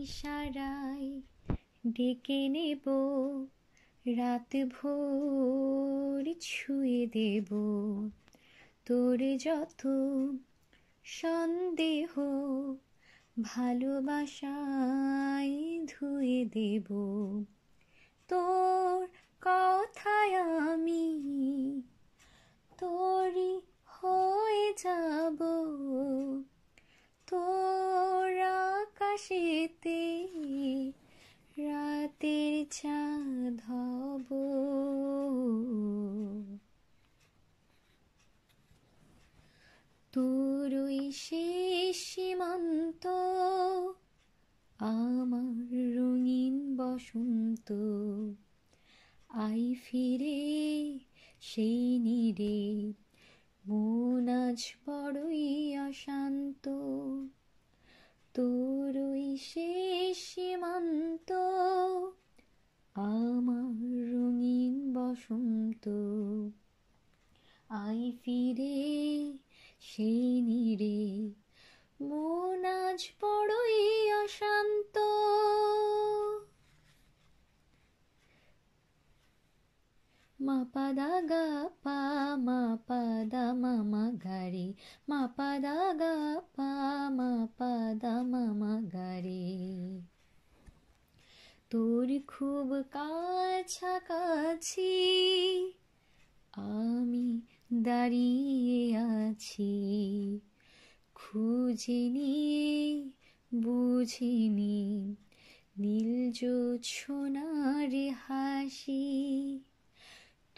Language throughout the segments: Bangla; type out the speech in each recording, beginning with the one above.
ইশারায় ডেকে নেব রাত ভোর ছুঁয়ে দেব তোর যত সন্দেহ ভালোবাসায় ধুয়ে দেব তোর কথা আসিতে রাতের চাঁদ হব তোরই শেষ সীমান্ত আমার রঙিন বসন্ত আই ফিরে সেই নিরে মন আজ বড়ই অশান্ত তোর শেষ সীমান্ত আমার রঙিন বসন্ত আই ফিরে সেই নিরে মন আজ మా పద గ ప మా పద మమ గరి మా పద তোর খুব কাছাকাছি আমি দাঁড়িয়ে আছি খুঁজিনি বুঝিনি নীল জোৎসোনার হাসি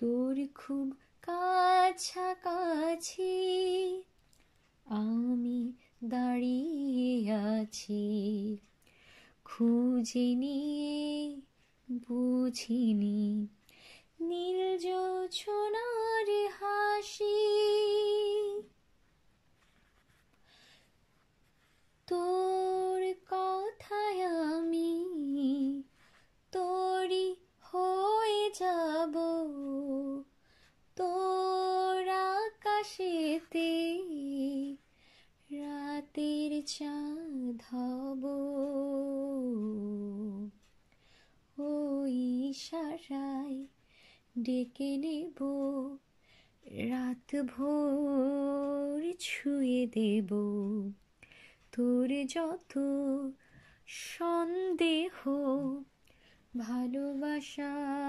তোর খুব কাছাকাছি আমি দাঁড়িয়ে আছি খুঁজে নিয়ে বুঝিনি নীল জোছনারে চাঁদ হব ওই সারায় ডেকে নেব রাত ভোর ছুঁয়ে দেব তোর যত সন্দেহ ভালোবাসা